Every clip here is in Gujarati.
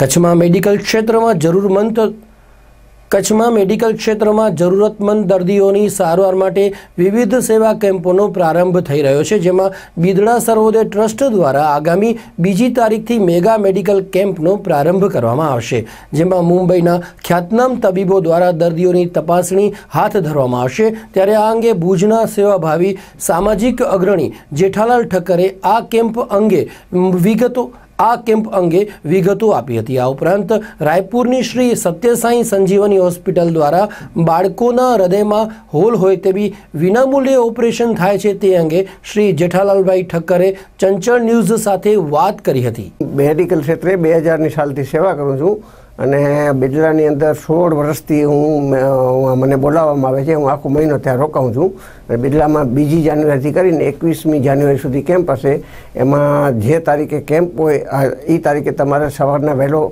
કચ્છમાં મેડિકલ ક્ષેત્રમાં જરૂરમંદ કચ્છમાં મેડિકલ ક્ષેત્રમાં જરૂરતમંદ દર્દીઓની સારવાર માટે વિવિધ સેવા કેમ્પોનો પ્રારંભ થઈ રહ્યો છે જેમાં બિદડા સર્વોદય ટ્રસ્ટ દ્વારા આગામી બીજી તારીખથી મેગા મેડિકલ કેમ્પનો પ્રારંભ કરવામાં આવશે જેમાં મુંબઈના ખ્યાતનામ તબીબો દ્વારા દર્દીઓની તપાસણી હાથ ધરવામાં આવશે ત્યારે આ અંગે ભુજના સેવાભાવી સામાજિક અગ્રણી જેઠાલાલ ઠક્કરે આ કેમ્પ અંગે વિગતો આ કેમ્પ અંગે વિગતો આપી હતી આ ઉપરાંત રાયપુરની શ્રી સત્યસાઈ સંજીવની હોસ્પિટલ દ્વારા બાળકોના હૃદયમાં હોલ હોય તેવી વિનામૂલ્યે ઓપરેશન થાય છે તે અંગે શ્રી જેઠાલાલભાઈ ઠક્કરે ચંચળ ન્યૂઝ સાથે વાત કરી હતી મેડિકલ ક્ષેત્રે બે હજારની સાલથી સેવા કરું છું અને બિદલાની અંદર સોળ વર્ષથી હું મને બોલાવવામાં આવે છે હું આખો મહિનો ત્યાં રોકાઉં છું અને બિદલામાં બીજી જાન્યુઆરીથી કરીને એકવીસમી જાન્યુઆરી સુધી કેમ્પ હશે એમાં જે તારીખે કેમ્પ હોય એ તારીખે તમારે સવારના વહેલો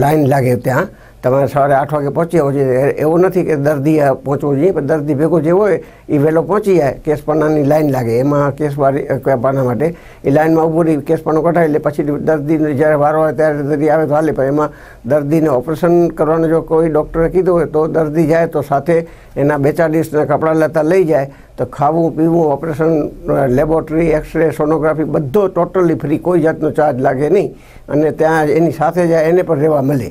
લાઈન લાગે ત્યાં તમારે સવારે આઠ વાગે પહોંચી આવો જોઈએ એવું નથી કે દર્દી પહોંચવું જોઈએ પણ દર્દી ભેગો જે હોય એ વહેલો પહોંચી જાય કેસપાનાની લાઈન લાગે એમાં કેસવારી પાના માટે એ લાઈનમાં ઊભું રહી કેસપાનો કઢાય એટલે પછી દર્દીને જ્યારે વારો હોય ત્યારે દર્દી આવે તો હાલે પણ એમાં દર્દીને ઓપરેશન કરવાનું જો કોઈ ડૉક્ટરે કીધું હોય તો દર્દી જાય તો સાથે એના બેચાલીસના કપડાં લેતા લઈ જાય તો ખાવું પીવું ઓપરેશન લેબોરેટરી એક્સરે સોનોગ્રાફી બધો ટોટલી ફ્રી કોઈ જાતનો ચાર્જ લાગે નહીં અને ત્યાં એની સાથે જાય એને પણ રહેવા મળે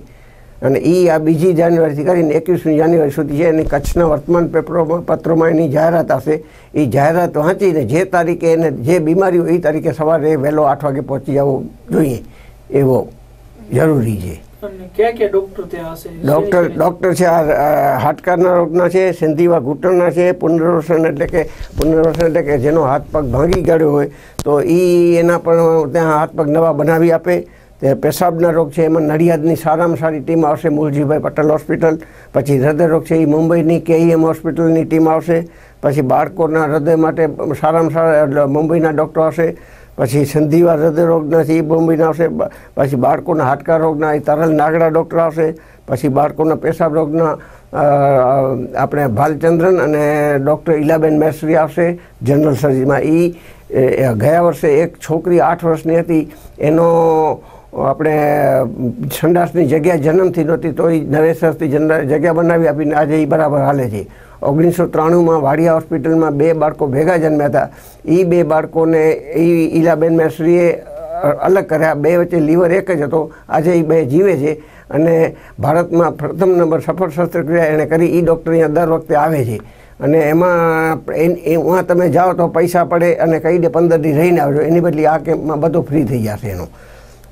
અને એ આ બીજી જાન્યુઆરીથી કરીને એકવીસમી જાન્યુઆરી સુધી છે એની કચ્છના વર્તમાન પેપરોમાં પત્રોમાં એની જાહેરાત હશે એ જાહેરાત વાંચીને જે તારીખે એને જે બીમારી હોય એ તારીખે સવારે વહેલો આઠ વાગે પહોંચી જવું જોઈએ એવો જરૂરી છે ડૉક્ટર ડૉક્ટર છે આ હાડકાના રોગના છે સિંધીવા ઘૂંટણના છે પુનર્વસન એટલે કે પુનર્વસન એટલે કે જેનો હાથ પગ ભાંગી ગયો હોય તો એ એના પણ ત્યાં હાથ પગ નવા બનાવી આપે પેશાબના રોગ છે એમાં નડિયાદની સારામાં સારી ટીમ આવશે મુલજીભાઈ પટેલ હોસ્પિટલ પછી હૃદયરોગ છે એ મુંબઈની કેઈએમ હોસ્પિટલની ટીમ આવશે પછી બાળકોના હૃદય માટે સારામાં સારા મુંબઈના ડૉક્ટર આવશે પછી સંધિવા હૃદય રોગના છે એ મુંબઈના આવશે પછી બાળકોના હાડકા રોગના એ તરલ નાગડા ડૉક્ટર આવશે પછી બાળકોના પેશાબ રોગના આપણે ભાલચંદ્રન અને ડૉક્ટર ઇલાબેન મેસરી આવશે જનરલ સર્જરીમાં એ ગયા વર્ષે એક છોકરી આઠ વર્ષની હતી એનો આપણે સંડાસની જગ્યા જન્મથી નહોતી તોય નરેશરથી જગ્યા બનાવી આપીને આજે એ બરાબર હાલે છે ઓગણીસો ત્રાણુંમાં વાડિયા હોસ્પિટલમાં બે બાળકો ભેગા જન્મ્યા હતા એ બે બાળકોને એ ઈલાબેન મેસરીએ અલગ કર્યા બે વચ્ચે લીવર એક જ હતો આજે એ બે જીવે છે અને ભારતમાં પ્રથમ નંબર સફળ શસ્ત્રક્રિયા એણે કરી એ ડૉક્ટર અહીંયા દર વખતે આવે છે અને એમાં એમાં તમે જાઓ તો પૈસા પડે અને કહી દે પંદરથી રહીને આવજો એની બદલી આ કેમ્પમાં બધું ફ્રી થઈ જશે એનું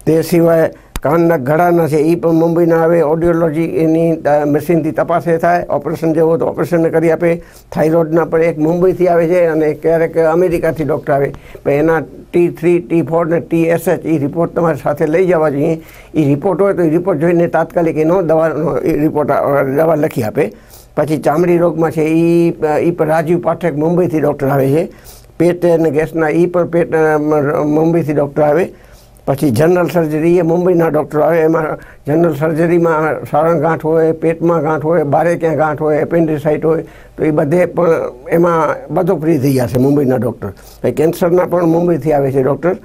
તે સિવાય કાનના ગળાના છે એ પણ મુંબઈના આવે ઓડિયોલોજી એની મશીનથી તપાસે થાય ઓપરેશન જેવો તો ઓપરેશન કરી આપે થાઇરોઇડના પણ એક મુંબઈથી આવે છે અને ક્યારેક અમેરિકાથી ડૉક્ટર આવે પણ એના ટી થ્રી ટી ફોર ને ટી એચ એ રિપોર્ટ તમારી સાથે લઈ જવા જોઈએ એ રિપોર્ટ હોય તો એ રિપોર્ટ જોઈને તાત્કાલિક એનો દવાનો રિપોર્ટ દવા લખી આપે પછી ચામડી રોગમાં છે એ એ પણ રાજીવ પાઠક મુંબઈથી ડૉક્ટર આવે છે પેટ અને ગેસના એ પણ પેટ મુંબઈથી ડૉક્ટર આવે પછી જનરલ સર્જરી એ મુંબઈના ડૉક્ટરો આવે એમાં જનરલ સર્જરીમાં સારણ ગાંઠ હોય પેટમાં ગાંઠ હોય બારે ક્યાં ગાંઠ હોય એપેન્ડિસાઇટ હોય તો એ બધે પણ એમાં બધું ફ્રી થઈ જશે મુંબઈના ડૉક્ટર કેન્સરના પણ મુંબઈથી આવે છે ડૉક્ટર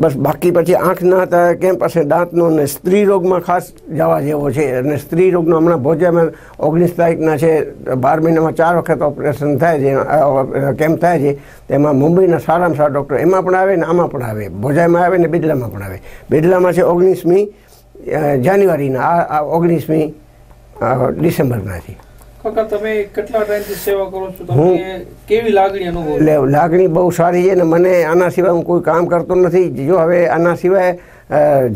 બસ બાકી પછી ના હતા કેમ પાસે દાંતનો ને સ્ત્રી રોગમાં ખાસ જવા જેવો છે અને સ્ત્રી રોગનો હમણાં ભોજામાં ઓગણીસ તારીખના છે બાર મહિનામાં ચાર વખત ઓપરેશન થાય છે કેમ થાય છે તેમાં મુંબઈના સારામાં સારા ડૉક્ટર એમાં પણ આવે ને આમાં પણ આવે ભોજામાં આવે ને બિદલામાં પણ આવે બિદલામાં છે ઓગણીસમી જાન્યુઆરીના આ ઓગણીસમી ડિસેમ્બરના હું લાગણી બહુ સારી છે ને મને આના સિવાય હું કોઈ કામ કરતો નથી જો હવે આના સિવાય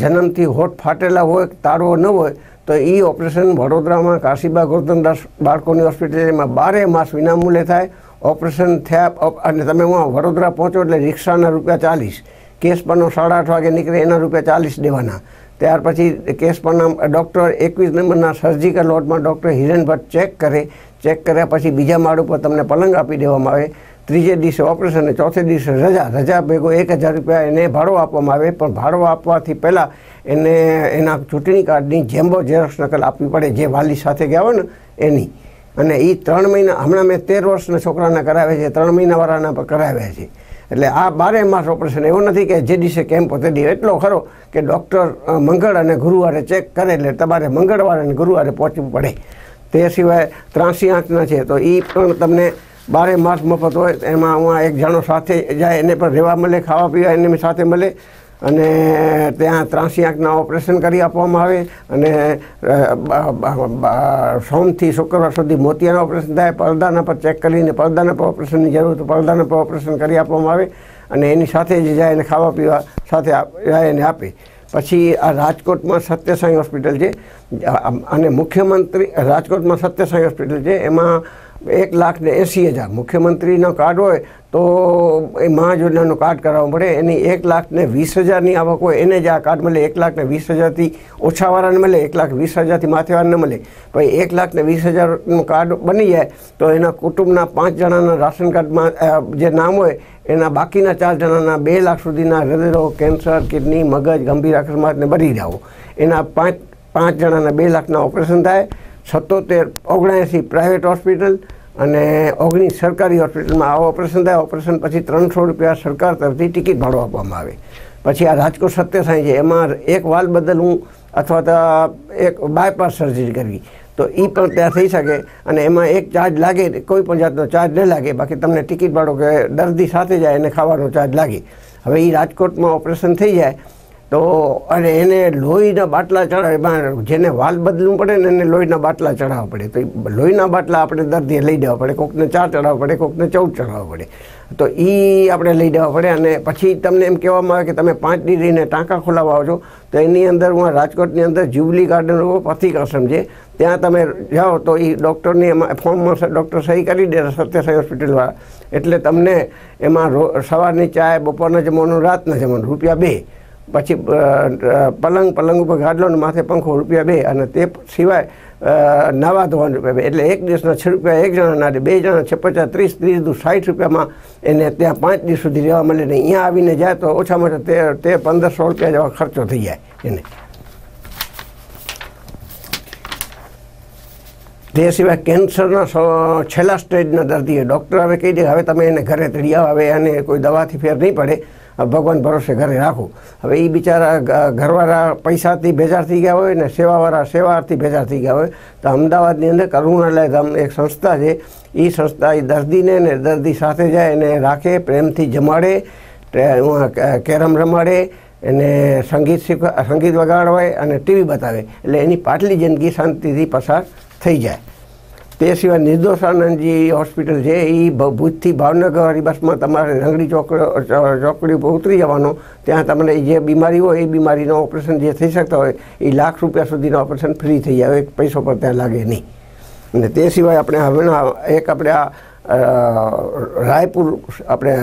જન્મથી હોઠ ફાટેલા હોય તારો ન હોય તો એ ઓપરેશન વડોદરામાં કાશીબા ગોરધનદાસ બાળકોની હોસ્પિટલમાં બારે માસ વિનામૂલ્ય થાય ઓપરેશન થયા અને તમે હું વડોદરા પહોંચો એટલે રિક્ષાના રૂપિયા ચાલીસ કેસ પરનો સાડા આઠ વાગે નીકળે એના રૂપિયા ચાલીસ દેવાના ત્યાર પછી કેસ પરના ડૉક્ટર એકવીસ નંબરના સર્જિકલ લોટમાં ડૉક્ટર હિરેનભટ્ટ ચેક કરે ચેક કર્યા પછી બીજા માળ ઉપર તમને પલંગ આપી દેવામાં આવે ત્રીજે દિવસે ઓપરેશન અને ચોથે દિવસે રજા રજા ભેગો એક હજાર રૂપિયા એને ભાડો આપવામાં આવે પણ ભાડો આપવાથી પહેલાં એને એના ચૂંટણી કાર્ડની જેમ્બો ઝેરોક્ષ નકલ આપવી પડે જે વાલી સાથે ગયા હોય ને એની અને એ ત્રણ મહિના હમણાં મેં તેર વર્ષના છોકરાના કરાવ્યા છે ત્રણ મહિનાવાળાના પર કરાવ્યા છે એટલે આ બારે માસ ઓપરેશન એવું નથી કે જે દિવસે કેમ્પ તે દિવસ એટલો ખરો કે ડૉક્ટર મંગળ અને ગુરુવારે ચેક કરે એટલે તમારે મંગળવારે અને ગુરુવારે પહોંચવું પડે તે સિવાય ત્રાસી આંચના છે તો એ પણ તમને બારે માસ મફત હોય એમાં હું એક જણો સાથે જાય એને પણ રહેવા મળે ખાવા પીવા એની સાથે મળે અને ત્યાં ત્રાસી આંખના ઓપરેશન કરી આપવામાં આવે અને સોમથી શુક્રવાર સુધી મોતિયાના ઓપરેશન થાય પડદાના પર ચેક કરીને પડદાના પર ઓપરેશનની જરૂર તો પડદાના પર ઓપરેશન કરી આપવામાં આવે અને એની સાથે જ જાય એને ખાવા પીવા સાથે જાય એને આપે પછી આ રાજકોટમાં સત્યસાઈ હોસ્પિટલ છે અને મુખ્યમંત્રી રાજકોટમાં સત્યસાઈ હોસ્પિટલ છે એમાં એક લાખ ને એંસી હજાર મુખ્યમંત્રીનો કાર્ડ હોય તો એ મહાયોજનાનો કાર્ડ કરાવવો પડે એની એક લાખ ને વીસ હજારની આવક હોય એને જ આ કાર્ડ મળે એક લાખ ને વીસ હજારથી ઓછાવાળાને મળે એક લાખ વીસ હજારથી માથેવાળાને મળે પછી એક લાખ ને વીસ હજારનું કાર્ડ બની જાય તો એના કુટુંબના પાંચ જણાના રાશન કાર્ડમાં જે નામ હોય એના બાકીના ચાર જણાના બે લાખ સુધીના હૃદયરોગ કેન્સર કિડની મગજ ગંભીર અકસ્માતને બરી જાઓ એના પાંચ પાંચ જણાના બે લાખના ઓપરેશન થાય સત્તોતેર ઓગણએંસી પ્રાઇવેટ હોસ્પિટલ અને ઓગણીસ સરકારી હોસ્પિટલમાં આ ઓપરેશન થાય ઓપરેશન પછી ત્રણસો રૂપિયા સરકાર તરફથી ટિકિટ ભાડું આપવામાં આવે પછી આ રાજકોટ સત્ય સાંઈ છે એમાં એક વાલ બદલ હું અથવા તો એક બાયપાસ સર્જરી કરવી તો એ પણ ત્યાં થઈ શકે અને એમાં એક ચાર્જ લાગે કોઈ પણ જાતનો ચાર્જ ન લાગે બાકી તમને ટિકિટ ભાડો કે દર્દી સાથે જાય એને ખાવાનો ચાર્જ લાગે હવે એ રાજકોટમાં ઓપરેશન થઈ જાય તો અને એને લોહીના બાટલા ચડાવે જેને વાલ બદલવું પડે ને એને લોહીના બાટલા ચડાવવા પડે તો એ લોહીના બાટલા આપણે દર્દીએ લઈ જવા પડે કોકને ચાર ચડાવવા પડે કોકને ચૌદ ચડાવવા પડે તો એ આપણે લઈ જવા પડે અને પછી તમને એમ કહેવામાં આવે કે તમે પાંચ ડિગ્રીને ટાંકા ખોલાવવા છો તો એની અંદર હું રાજકોટની અંદર જ્યુબલી ગાર્ડન પથિક આશ્રમ છે ત્યાં તમે જાઓ તો એ ડૉક્ટરની એમાં ફોર્મમાં ડૉક્ટર સહી કરી દે સત્યસાઈ હોસ્પિટલવાળા એટલે તમને એમાં સવારની ચાય બપોરના જમવાનું રાતના જમવાનું રૂપિયા બે પછી પલંગ પલંગ ઉપર ગાડલો અને માથે પંખો રૂપિયા બે અને તે સિવાય નવા ધોવાના રૂપિયા બે એટલે એક દિવસના છ રૂપિયા એક જણાના બે જણા છે પચાસ ત્રીસ ત્રીસ દુ સાઠ રૂપિયામાં એને ત્યાં પાંચ દિવસ સુધી રહેવા મળે ને અહીંયા આવીને જાય તો ઓછામાં ઓછા તે તે પંદરસો રૂપિયા જેવા ખર્ચો થઈ જાય એને તે સિવાય કેન્સરના સો છેલ્લા સ્ટેજના દર્દીએ ડૉક્ટર હવે કહી દે હવે તમે એને ઘરે તળિયા આવે અને કોઈ દવાથી ફેર નહીં પડે ભગવાન ભરોસે ઘરે રાખું હવે એ બિચારા ઘરવાળા પૈસાથી ભેજાર થઈ ગયા હોય ને સેવાવાળા સેવાથી ભેજાર થઈ ગયા હોય તો અમદાવાદની અંદર કરુણાલય ધામ એક સંસ્થા છે એ સંસ્થા એ દર્દીને ને દર્દી સાથે જાય એને રાખે પ્રેમથી જમાડે કેરમ રમાડે એને સંગીત શીખ સંગીત વગાડવાય અને ટીવી બતાવે એટલે એની પાટલી જિંદગી શાંતિથી પસાર થઈ જાય તે સિવાય નિર્દોષાનંદજી હોસ્પિટલ છે એ ભૂજથી ભાવનગર બસમાં તમારે રંગડી ચોકડી ચોકડી ઉપર ઉતરી જવાનો ત્યાં તમને જે બીમારી હોય એ બીમારીનો ઓપરેશન જે થઈ શકતા હોય એ લાખ રૂપિયા સુધીનો ઓપરેશન ફ્રી થઈ જાય એક પૈસો પર ત્યાં લાગે નહીં અને તે સિવાય આપણે હવેના એક આપણે આ રાયપુર આપણે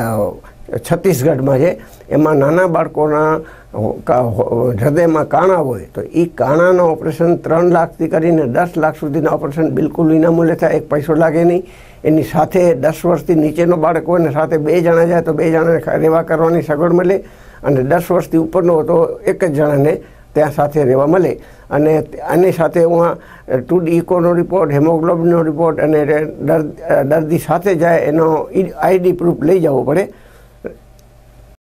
છત્તીસગઢમાં છે એમાં નાના બાળકોના હૃદયમાં કાણા હોય તો એ કાણાનો ઓપરેશન ત્રણ લાખથી કરીને દસ લાખ સુધીના ઓપરેશન બિલકુલ વિનામૂલ્યે થાય એક પૈસો લાગે નહીં એની સાથે દસ વર્ષથી નીચેનો બાળક હોય ને સાથે બે જણા જાય તો બે જણાને રહેવા કરવાની સગવડ મળે અને દસ વર્ષથી ઉપરનો તો એક જ જણાને ત્યાં સાથે રહેવા મળે અને આની સાથે હું આ ટુ ઇકોનો રિપોર્ટ હેમોગ્લોબિનનો રિપોર્ટ અને દર્દી સાથે જાય એનો આઈડી પ્રૂફ લઈ જવો પડે